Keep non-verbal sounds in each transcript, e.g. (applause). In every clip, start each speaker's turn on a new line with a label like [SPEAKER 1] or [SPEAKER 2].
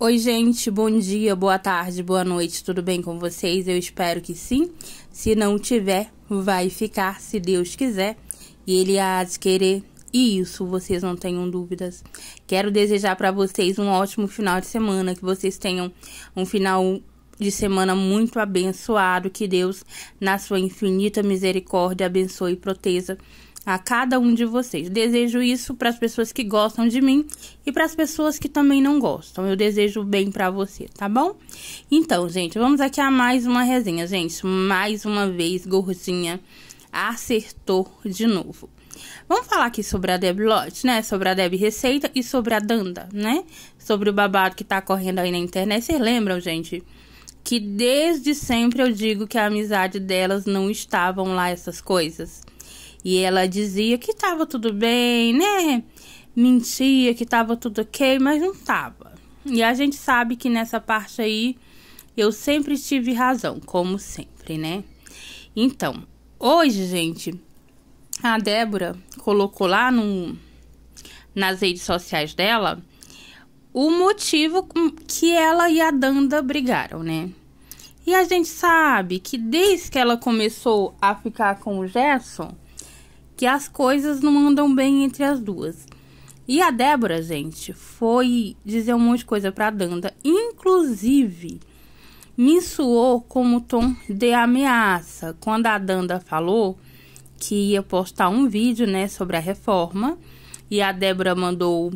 [SPEAKER 1] Oi, gente, bom dia, boa tarde, boa noite, tudo bem com vocês? Eu espero que sim. Se não tiver, vai ficar, se Deus quiser, e Ele há de querer, e isso vocês não tenham dúvidas. Quero desejar para vocês um ótimo final de semana, que vocês tenham um final de semana muito abençoado, que Deus, na sua infinita misericórdia, abençoe e proteja a cada um de vocês. Desejo isso para as pessoas que gostam de mim e para as pessoas que também não gostam. Eu desejo bem para você, tá bom? Então, gente, vamos aqui a mais uma resenha, gente. Mais uma vez, gordinha acertou de novo. Vamos falar aqui sobre a Deb Lott, né? Sobre a Deb Receita e sobre a Danda, né? Sobre o babado que tá correndo aí na internet. Vocês lembram, gente? Que desde sempre eu digo que a amizade delas não estavam lá essas coisas. E ela dizia que estava tudo bem, né? Mentia que estava tudo ok, mas não estava. E a gente sabe que nessa parte aí eu sempre tive razão, como sempre, né? Então, hoje, gente, a Débora colocou lá no, nas redes sociais dela o motivo que ela e a Danda brigaram, né? E a gente sabe que desde que ela começou a ficar com o Gerson, que as coisas não andam bem entre as duas. E a Débora, gente, foi dizer um monte de coisa pra Danda, inclusive me soou como tom de ameaça quando a Danda falou que ia postar um vídeo, né, sobre a reforma, e a Débora mandou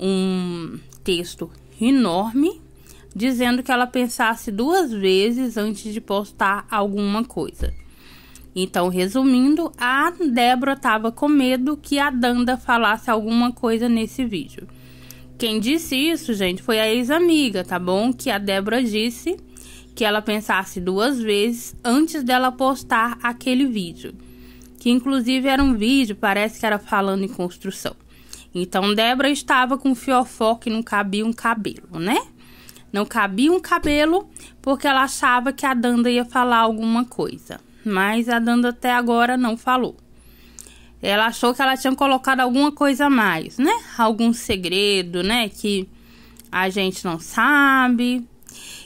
[SPEAKER 1] um texto enorme dizendo que ela pensasse duas vezes antes de postar alguma coisa. Então, resumindo, a Débora estava com medo que a Danda falasse alguma coisa nesse vídeo. Quem disse isso, gente, foi a ex-amiga, tá bom? Que a Débora disse que ela pensasse duas vezes antes dela postar aquele vídeo. Que inclusive era um vídeo, parece que era falando em construção. Então Débora estava com um fiofó que não cabia um cabelo, né? Não cabia um cabelo porque ela achava que a Danda ia falar alguma coisa mas a Danda até agora não falou. Ela achou que ela tinha colocado alguma coisa a mais, né? Algum segredo, né? Que a gente não sabe.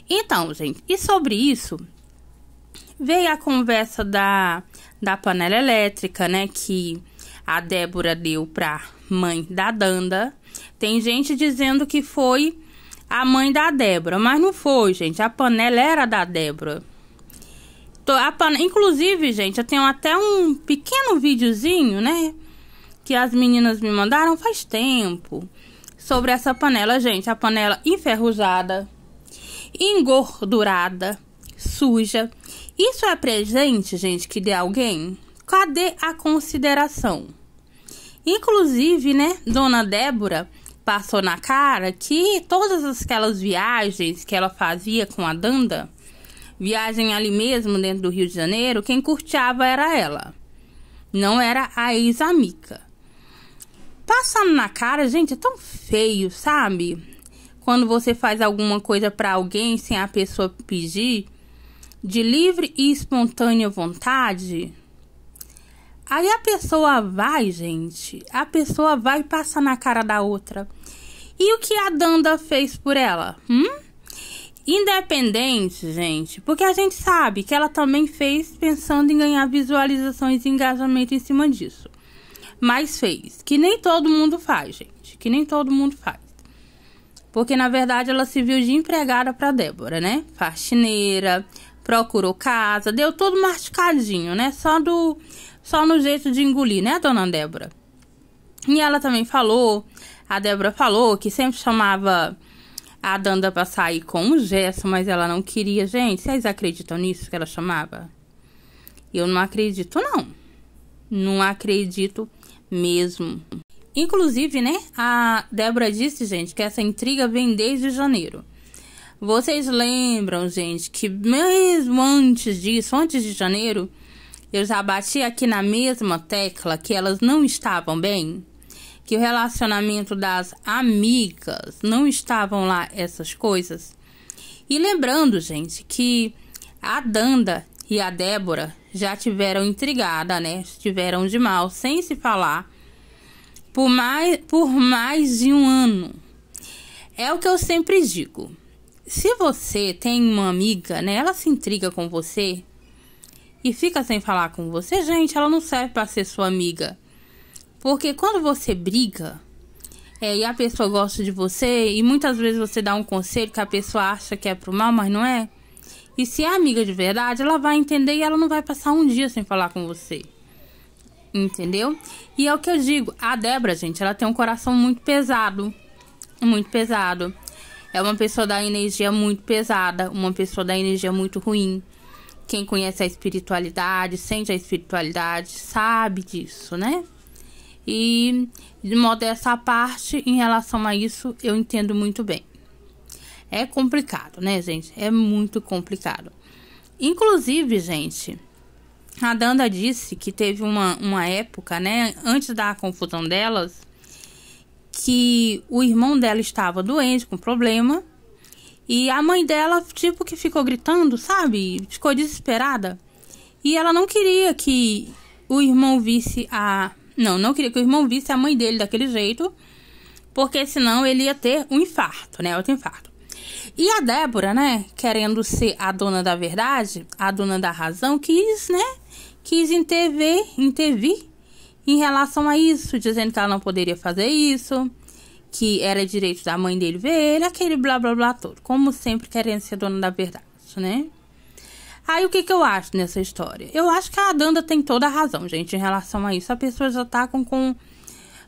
[SPEAKER 1] Então, gente, e sobre isso veio a conversa da, da panela elétrica, né? Que a Débora deu pra mãe da Danda. Tem gente dizendo que foi a mãe da Débora, mas não foi, gente. A panela era da Débora. Tô, a, inclusive, gente, eu tenho até um pequeno videozinho, né? Que as meninas me mandaram faz tempo. Sobre essa panela, gente. A panela enferrujada, engordurada, suja. Isso é presente, gente, que de alguém? Cadê a consideração? Inclusive, né, Dona Débora passou na cara que todas aquelas viagens que ela fazia com a Danda viagem ali mesmo dentro do Rio de Janeiro, quem curtiava era ela. Não era a ex amica Passando na cara, gente, é tão feio, sabe? Quando você faz alguma coisa para alguém sem a pessoa pedir, de livre e espontânea vontade. Aí a pessoa vai, gente, a pessoa vai e passa na cara da outra. E o que a Danda fez por ela? Hum? independente, gente, porque a gente sabe que ela também fez pensando em ganhar visualizações e engajamento em cima disso. Mas fez, que nem todo mundo faz, gente, que nem todo mundo faz. Porque na verdade ela se viu de empregada para Débora, né? Faxineira, procurou casa, deu tudo machucadinho, né? Só do só no jeito de engolir, né, dona Débora? E ela também falou, a Débora falou que sempre chamava a Danda pra sair com o gesto, mas ela não queria. Gente, vocês acreditam nisso que ela chamava? Eu não acredito, não. Não acredito mesmo. Inclusive, né, a Débora disse, gente, que essa intriga vem desde janeiro. Vocês lembram, gente, que mesmo antes disso, antes de janeiro, eu já bati aqui na mesma tecla que elas não estavam bem? que o relacionamento das amigas não estavam lá essas coisas. E lembrando, gente, que a Danda e a Débora já tiveram intrigada, né? Estiveram de mal, sem se falar, por mais, por mais de um ano. É o que eu sempre digo. Se você tem uma amiga, né? Ela se intriga com você e fica sem falar com você, gente, ela não serve para ser sua amiga. Porque quando você briga é, e a pessoa gosta de você, e muitas vezes você dá um conselho que a pessoa acha que é pro mal, mas não é. E se é amiga de verdade, ela vai entender e ela não vai passar um dia sem falar com você. Entendeu? E é o que eu digo, a Débora, gente, ela tem um coração muito pesado. Muito pesado. É uma pessoa da energia muito pesada, uma pessoa da energia muito ruim. Quem conhece a espiritualidade, sente a espiritualidade, sabe disso, né? E de modesta parte, em relação a isso, eu entendo muito bem. É complicado, né, gente? É muito complicado. Inclusive, gente, a Danda disse que teve uma, uma época, né, antes da confusão delas, que o irmão dela estava doente, com problema, e a mãe dela, tipo, que ficou gritando, sabe? Ficou desesperada. E ela não queria que o irmão visse a não, não queria que o irmão visse a mãe dele daquele jeito, porque senão ele ia ter um infarto, né? Outro infarto. E a Débora, né, querendo ser a dona da verdade, a dona da razão, quis, né, quis intervir, intervir em relação a isso, dizendo que ela não poderia fazer isso, que era direito da mãe dele ver ele, aquele blá blá blá todo, como sempre querendo ser dona da verdade, né? Aí o que, que eu acho nessa história? Eu acho que a Danda tem toda a razão, gente, em relação a isso. A pessoa já tá com, com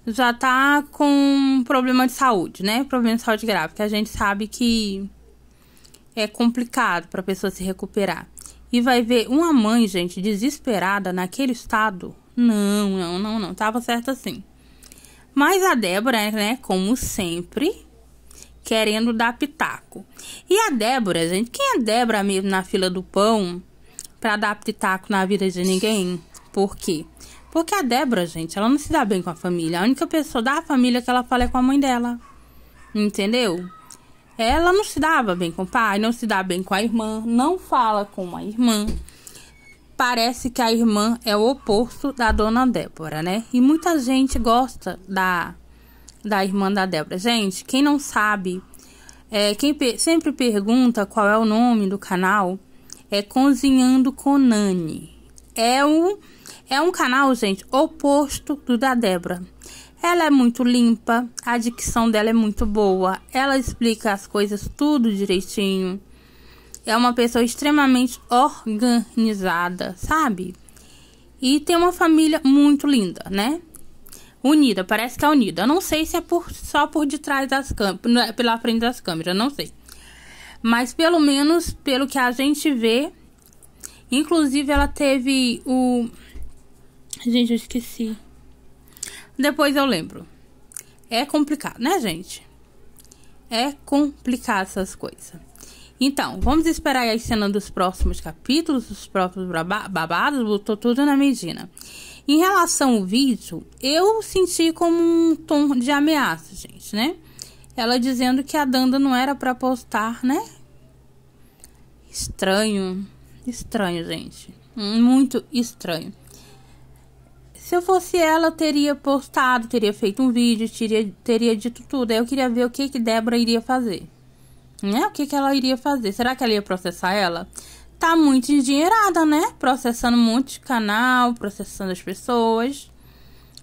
[SPEAKER 1] já tá com problema de saúde, né? Problema de saúde grave, que a gente sabe que é complicado para a pessoa se recuperar. E vai ver uma mãe, gente, desesperada naquele estado. Não, não, não, não, tava certo assim. Mas a Débora, né, como sempre, querendo dar pitaco. E a Débora, gente, quem é Débora mesmo na fila do pão pra dar pitaco na vida de ninguém? Por quê? Porque a Débora, gente, ela não se dá bem com a família. A única pessoa da família que ela fala é com a mãe dela. Entendeu? Ela não se dava bem com o pai, não se dá bem com a irmã, não fala com a irmã. Parece que a irmã é o oposto da dona Débora, né? E muita gente gosta da da irmã da Débora. Gente, quem não sabe, é, quem sempre pergunta qual é o nome do canal, é Cozinhando com Nani. É um, é um canal, gente, oposto do da Débora. Ela é muito limpa, a dicção dela é muito boa, ela explica as coisas tudo direitinho. É uma pessoa extremamente organizada, sabe? E tem uma família muito linda, né? unida, parece que é unida. Eu não sei se é por, só por detrás das câmeras, é pela frente das câmeras, não sei. Mas pelo menos pelo que a gente vê, inclusive ela teve o Gente, eu esqueci. Depois eu lembro. É complicado, né, gente? É complicado essas coisas. Então, vamos esperar a cena dos próximos capítulos, dos próprios babados, botou tudo na Medina. Em relação ao vídeo, eu senti como um tom de ameaça, gente, né? Ela dizendo que a Danda não era para postar, né? Estranho, estranho, gente. Muito estranho. Se eu fosse ela, eu teria postado, teria feito um vídeo, teria, teria dito tudo. Aí eu queria ver o que que Débora iria fazer. Né? O que que ela iria fazer? Será que ela ia processar ela? tá muito endinheirada, né? Processando um monte de canal, processando as pessoas.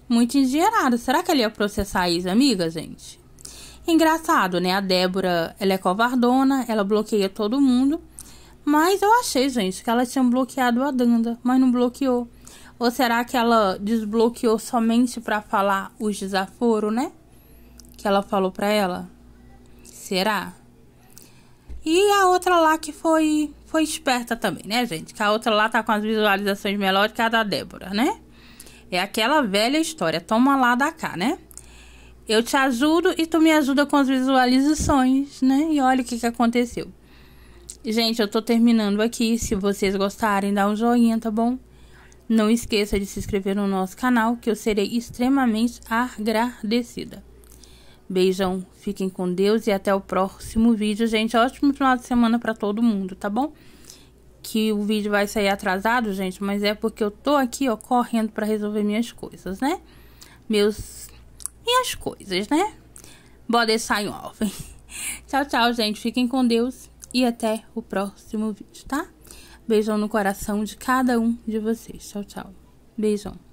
[SPEAKER 1] Muito endinheirada. Será que ele ia processar a amiga gente? Engraçado, né? A Débora, ela é covardona, ela bloqueia todo mundo. Mas eu achei, gente, que ela tinha bloqueado a Danda, mas não bloqueou. Ou será que ela desbloqueou somente para falar os desaforos, né? Que ela falou pra ela? Será? E a outra lá que foi foi esperta também, né, gente? Que a outra lá tá com as visualizações melódicas da Débora, né? É aquela velha história, toma lá da cá, né? Eu te ajudo e tu me ajuda com as visualizações, né? E olha o que, que aconteceu. Gente, eu tô terminando aqui. Se vocês gostarem, dá um joinha, tá bom? Não esqueça de se inscrever no nosso canal, que eu serei extremamente agradecida. Beijão, fiquem com Deus e até o próximo vídeo, gente. Ótimo final de semana para todo mundo, tá bom? Que o vídeo vai sair atrasado, gente, mas é porque eu tô aqui, ó, correndo para resolver minhas coisas, né? Meus minhas coisas, né? Bora deixar em off. (laughs) tchau, tchau, gente. Fiquem com Deus e até o próximo vídeo, tá? Beijão no coração de cada um de vocês. Tchau, tchau. Beijão.